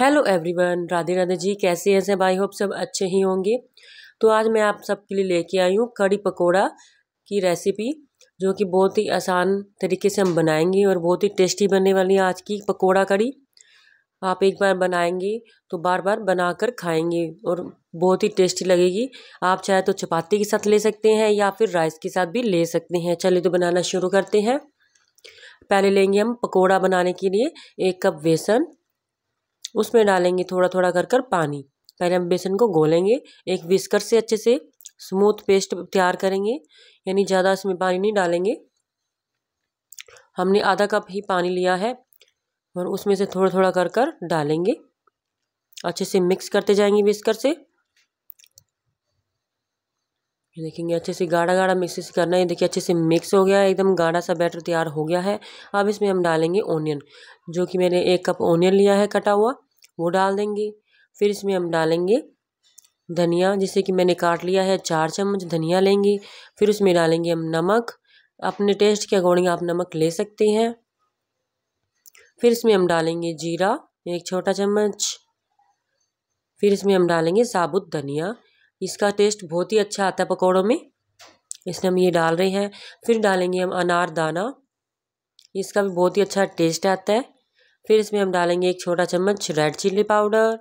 hello everyone Radhe Radhe जी कैसे हैं सब आई होप सब अच्छे ही होंगे तो आज मैं आप सबके लिए लेके आई हूँ कड़ी पकोड़ा की रेसिपी जो कि बहुत ही आसान तरीके से हम बनाएंगे और बहुत ही टेस्टी बनने वाली है आज की पकोड़ा कड़ी आप एक बार बनाएंगे तो बार बार बनाकर खाएंगे और बहुत ही टेस्टी लगेगी आप चाहे तो चपाती के साथ ले सकते हैं या फिर राइस के साथ भी ले सकते हैं चलिए तो बनाना शुरू करते हैं पहले लेंगे हम पकोड़ा बनाने के लिए एक कप बेसन उसमें डालेंगे थोड़ा थोड़ा कर कर पानी पहले हम बेसन को घोलेंगे एक विस्कर से अच्छे से स्मूथ पेस्ट तैयार करेंगे यानी ज़्यादा इसमें पानी नहीं डालेंगे हमने आधा कप ही पानी लिया है और उसमें से थोड़ा थोड़ा कर कर डालेंगे अच्छे से मिक्स करते जाएंगे विस्कर से देखेंगे अच्छे से गाढ़ा गाढ़ा मिक्स करना है देखिए अच्छे से मिक्स हो गया है एकदम गाढ़ा सा बैटर तैयार हो गया है अब इसमें हम डालेंगे ओनियन जो कि मैंने एक कप ओनियन लिया है कटा हुआ वो डाल देंगे फिर इसमें हम डालेंगे धनिया जिसे कि मैंने काट लिया है चार चम्मच धनिया लेंगे फिर उसमें डालेंगे हम नमक अपने टेस्ट के अकॉर्डिंग आप नमक ले सकते हैं फिर इसमें हम डालेंगे जीरा एक छोटा चम्मच फिर इसमें हम डालेंगे साबुत धनिया इसका टेस्ट बहुत ही अच्छा आता है पकौड़ों में इसलिए हम ये डाल रहे हैं फिर डालेंगे हम अनारदाना इसका भी बहुत ही अच्छा टेस्ट आता है फिर इसमें हम डालेंगे एक छोटा चम्मच रेड चिल्ली पाउडर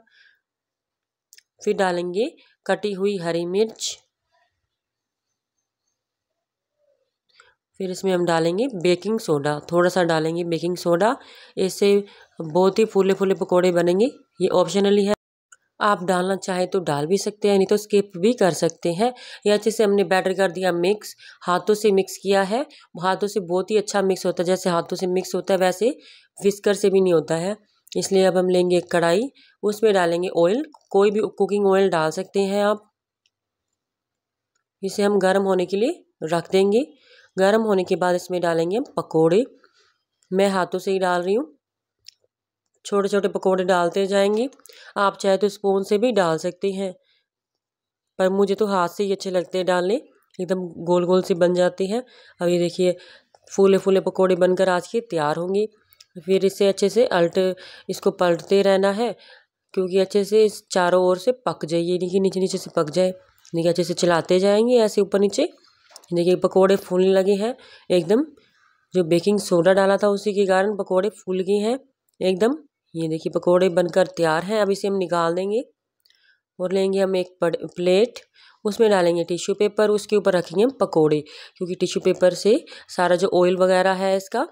फिर डालेंगे कटी हुई हरी मिर्च फिर इसमें हम डालेंगे बेकिंग सोडा थोड़ा सा डालेंगे बेकिंग सोडा इससे बहुत ही फूले फूले पकौड़े बनेंगे ये ऑप्शनली है आप डालना चाहें तो डाल भी सकते हैं नहीं तो स्किप भी कर सकते हैं या से हमने बैटर कर दिया मिक्स हाथों से मिक्स किया है हाथों से बहुत ही अच्छा मिक्स होता है जैसे हाथों से मिक्स होता है वैसे फिस्कर से भी नहीं होता है इसलिए अब हम लेंगे एक कढ़ाई उसमें डालेंगे ऑयल कोई भी कुकिंग ऑयल डाल सकते हैं आप इसे हम गर्म होने के लिए रख देंगे गर्म होने के बाद इसमें डालेंगे हम पकौड़े मैं हाथों से ही डाल रही हूँ छोटे छोटे पकौड़े डालते जाएंगे आप चाहे तो स्पून से भी डाल सकते हैं पर मुझे तो हाथ से ही अच्छे लगते हैं डालने एकदम गोल गोल सी बन जाती है अब ये देखिए फूले फूले पकौड़े बनकर आज के तैयार होंगी फिर इसे अच्छे से अल्ट इसको पलटते रहना है क्योंकि अच्छे से इस चारों ओर से पक जाए ये नहीं कि नीचे नीचे से पक जाए देखिए अच्छे से चलाते जाएंगे ऐसे ऊपर नीचे देखिए पकौड़े फूलने लगे हैं एकदम जो बेकिंग सोडा डाला था उसी के कारण पकौड़े फूल गए हैं एकदम ये देखिए पकोड़े बनकर तैयार हैं अब इसे हम निकाल देंगे और लेंगे हम एक प्लेट उसमें डालेंगे टिश्यू पेपर उसके ऊपर रखेंगे हम पकौड़े क्योंकि टिश्यू पेपर से सारा जो ऑयल वगैरह है इसका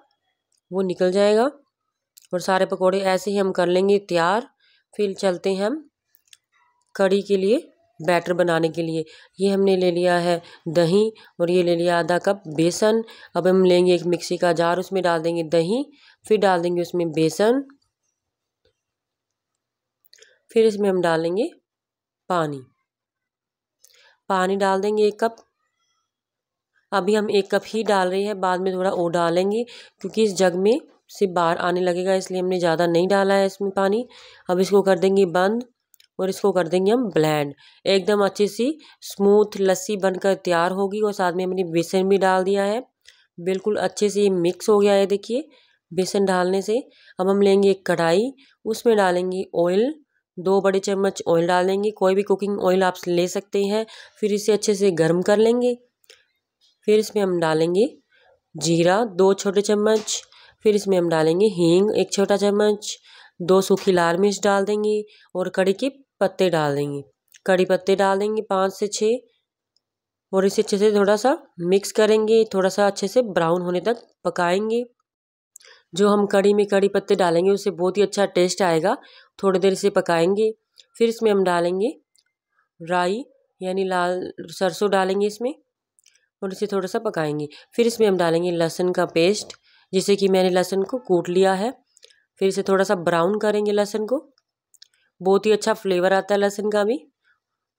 वो निकल जाएगा और सारे पकौड़े ऐसे ही हम कर लेंगे तैयार फिर चलते हैं हम कड़ी के लिए बैटर बनाने के लिए ये हमने ले लिया है दही और ये ले लिया आधा कप बेसन अब हम लेंगे एक मिक्सी का जार उसमें डाल देंगे दही फिर डाल देंगे उसमें बेसन फिर इसमें हम डालेंगे पानी पानी डाल देंगे एक कप अभी हम एक कप ही डाल रहे हैं बाद में थोड़ा और डालेंगे क्योंकि इस जग में से बाहर आने लगेगा इसलिए हमने ज़्यादा नहीं डाला है इसमें पानी अब इसको कर देंगे बंद और इसको कर देंगे हम ब्लैंड एकदम अच्छी सी स्मूथ लस्सी बनकर तैयार होगी और साथ में हमने बेसन भी डाल दिया है बिल्कुल अच्छे से ये मिक्स हो गया है देखिए बेसन डालने से अब हम लेंगे एक कढ़ाई उसमें डालेंगे ऑयल दो बड़े चम्मच ऑयल डाल देंगे कोई भी कुकिंग ऑयल आप ले सकते हैं फिर इसे अच्छे से गर्म कर लेंगे फिर इसमें हम डालेंगे जीरा दो छोटे चम्मच फिर इसमें हम डालेंगे हींग एक छोटा चम्मच दो सूखी लाल मिर्च डाल देंगे और कड़ी के पत्ते डाल देंगे कड़ी पत्ते डाल देंगे पाँच से छः और इसे अच्छे से थोड़ा सा मिक्स करेंगे थोड़ा सा अच्छे से ब्राउन होने तक पकाएंगे जो हम कड़ी में कड़ी पत्ते डालेंगे उससे बहुत ही अच्छा टेस्ट आएगा थोड़ी देर से पकाएंगे फिर इसमें हम डालेंगे राई यानी लाल सरसों डालेंगे इसमें और इसे थोड़ा सा पकाएंगे फिर इसमें हम डालेंगे लहसुन का पेस्ट जिसे कि मैंने लहसुन को कूट लिया है फिर इसे थोड़ा सा ब्राउन करेंगे लहसुन को बहुत ही अच्छा फ्लेवर आता है लहसुन का भी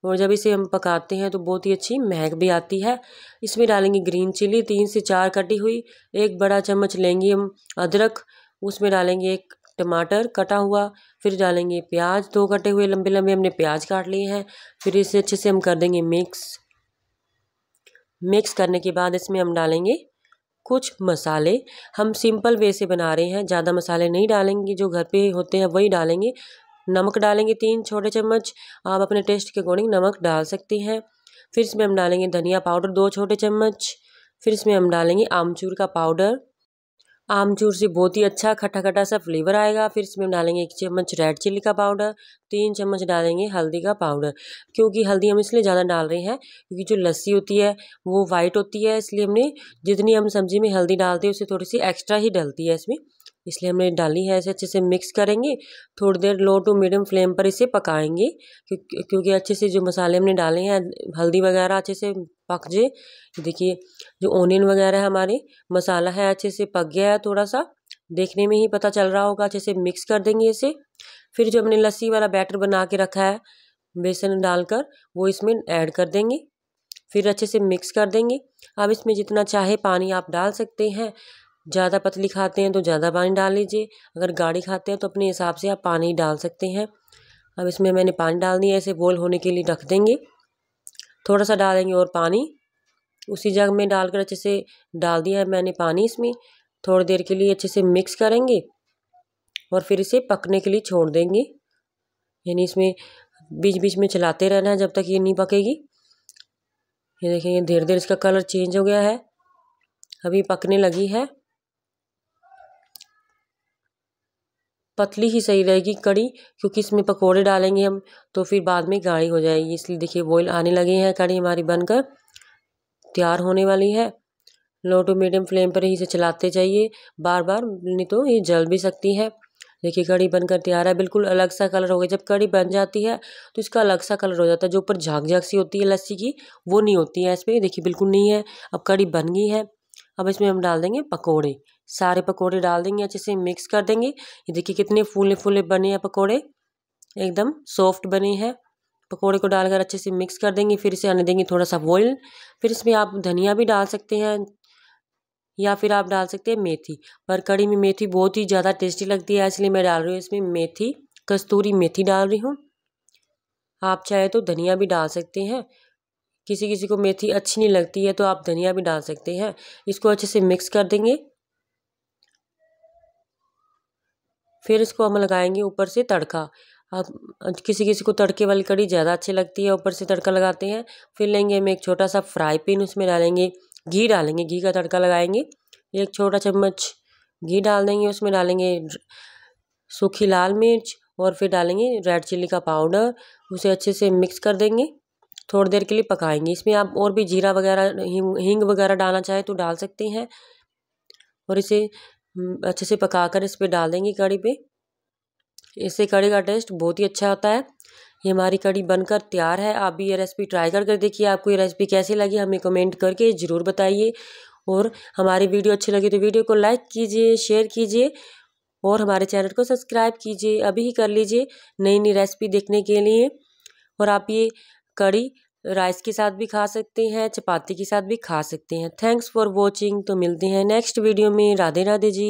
और जब इसे हम पकाते हैं तो बहुत ही अच्छी महक भी आती है इसमें डालेंगे ग्रीन चिली तीन से चार कटी हुई एक बड़ा चम्मच लेंगे हम अदरक उसमें डालेंगे एक टमाटर कटा हुआ फिर डालेंगे प्याज दो कटे हुए लंबे लंबे हमने प्याज काट लिए हैं फिर इसे अच्छे से हम कर देंगे मिक्स मिक्स करने के बाद इसमें हम डालेंगे कुछ मसाले हम सिंपल वे से बना रहे हैं ज़्यादा मसाले नहीं डालेंगे जो घर पे होते हैं वही डालेंगे नमक डालेंगे तीन छोटे चम्मच आप अपने टेस्ट के अकॉर्डिंग नमक डाल सकती हैं फिर इसमें हम डालेंगे धनिया पाउडर दो छोटे चम्मच फिर इसमें हम डालेंगे आमचूर का पाउडर आमचूर से बहुत ही अच्छा खट्टा खट्टा सा फ्लेवर आएगा फिर इसमें हम डालेंगे एक चम्मच रेड चिल्ली का पाउडर तीन चम्मच डालेंगे हल्दी का पाउडर क्योंकि हल्दी हम इसलिए ज़्यादा डाल रहे हैं क्योंकि जो लस्सी होती है वो वाइट होती है इसलिए हमने जितनी हम सब्ज़ी में हल्दी डालते हैं उससे थोड़ी सी एक्स्ट्रा ही डलती है इसमें इसलिए हमने डाली है ऐसे अच्छे से मिक्स करेंगे थोड़ी देर लो टू मीडियम फ्लेम पर इसे पकाएंगे क्योंकि अच्छे से जो मसाले हमने डाले हैं हल्दी वगैरह अच्छे से पक जाए देखिए जो ओनियन वगैरह हमारे मसाला है अच्छे से पक गया है थोड़ा सा देखने में ही पता चल रहा होगा अच्छे से मिक्स कर देंगे इसे फिर जो हमने लस्सी वाला बैटर बना के रखा है बेसन डालकर वो इसमें ऐड कर देंगे फिर अच्छे से मिक्स कर देंगे अब इसमें जितना चाहे पानी आप डाल सकते हैं ज़्यादा पतली खाते हैं तो ज़्यादा पानी डाल लीजिए अगर गाढ़ी खाते हैं तो अपने हिसाब से आप पानी डाल सकते हैं अब इसमें मैंने पानी डाल दिया ऐसे बोल होने के लिए रख देंगे थोड़ा सा डालेंगे और पानी उसी जग में डालकर अच्छे से डाल दिया है मैंने पानी इसमें थोड़ी देर के लिए अच्छे से मिक्स करेंगे और फिर इसे पकने के लिए छोड़ देंगे यानी इसमें बीच बीच में चलाते रहना है जब तक ये नहीं पकेगी ये देखेंगे धीरे धीरे इसका कलर चेंज हो गया है अभी पकने लगी है पतली ही सही रहेगी कड़ी क्योंकि इसमें पकोड़े डालेंगे हम तो फिर बाद में गाढ़ी हो जाएगी इसलिए देखिए बॉयल आने लगे हैं कड़ी हमारी बनकर तैयार होने वाली है लो टू मीडियम फ्लेम पर ही इसे चलाते जाइए बार बार नहीं तो ये जल भी सकती है देखिए कड़ी बनकर तैयार है बिल्कुल अलग सा कलर हो गया जब कड़ी बन जाती है तो इसका अलग सा कलर हो जाता है जो ऊपर झाग झाग सी होती है लस्सी की वो नहीं होती है पर देखिए बिल्कुल नहीं है अब कड़ी बन गई है अब इसमें हम डाल देंगे पकोड़े सारे पकोड़े डाल देंगे अच्छे से मिक्स कर देंगे ये देखिए कितने फूले फूले बने हैं पकोड़े एकदम सॉफ्ट बने हैं पकोड़े को डालकर अच्छे से मिक्स कर देंगे फिर इसे आने देंगे थोड़ा सा बॉयल फिर इसमें आप धनिया भी डाल सकते हैं या फिर आप डाल सकते हैं मेथी पर कड़ी में मेथी बहुत ही ज़्यादा टेस्टी लगती है इसलिए मैं डाल रही हूँ इसमें मेथी कस्तूरी मेथी डाल रही हूँ आप चाहे तो धनिया भी डाल सकते हैं किसी किसी को मेथी अच्छी नहीं लगती है तो आप धनिया भी डाल सकते हैं इसको अच्छे से मिक्स कर देंगे फिर इसको हम लगाएंगे ऊपर से तड़का आप किसी किसी को तड़के वाली कड़ी ज़्यादा अच्छी लगती है ऊपर से तड़का लगाते हैं फिर लेंगे हम एक छोटा सा फ्राई पैन उसमें डालेंगे घी डालेंगे घी का तड़का लगाएंगे एक छोटा चम्मच घी डाल देंगे उसमें डालेंगे सूखी लाल मिर्च और फिर डालेंगे रेड चिल्ली का पाउडर उसे अच्छे से मिक्स कर देंगे थोड़ी देर के लिए पकाएंगे इसमें आप और भी जीरा वगैरह हींग वगैरह डालना चाहें तो डाल सकते हैं और इसे हम्म, अच्छे से पका कर इस पर डाल देंगे कड़ी पे इससे कड़ी का टेस्ट बहुत ही अच्छा होता है ये हमारी कड़ी बनकर तैयार है आप भी ये रेसिपी ट्राई करके कर देखिए आपको ये रेसिपी कैसी लगी हमें कमेंट करके ज़रूर बताइए और हमारी वीडियो अच्छी लगी तो वीडियो को लाइक कीजिए शेयर कीजिए और हमारे चैनल को सब्सक्राइब कीजिए अभी ही कर लीजिए नई नई रेसिपी देखने के लिए और आप ये कड़ी राइस के साथ भी खा सकते हैं चपाती के साथ भी खा सकते हैं थैंक्स फॉर वॉचिंग तो मिलते हैं नेक्स्ट वीडियो में राधे राधे जी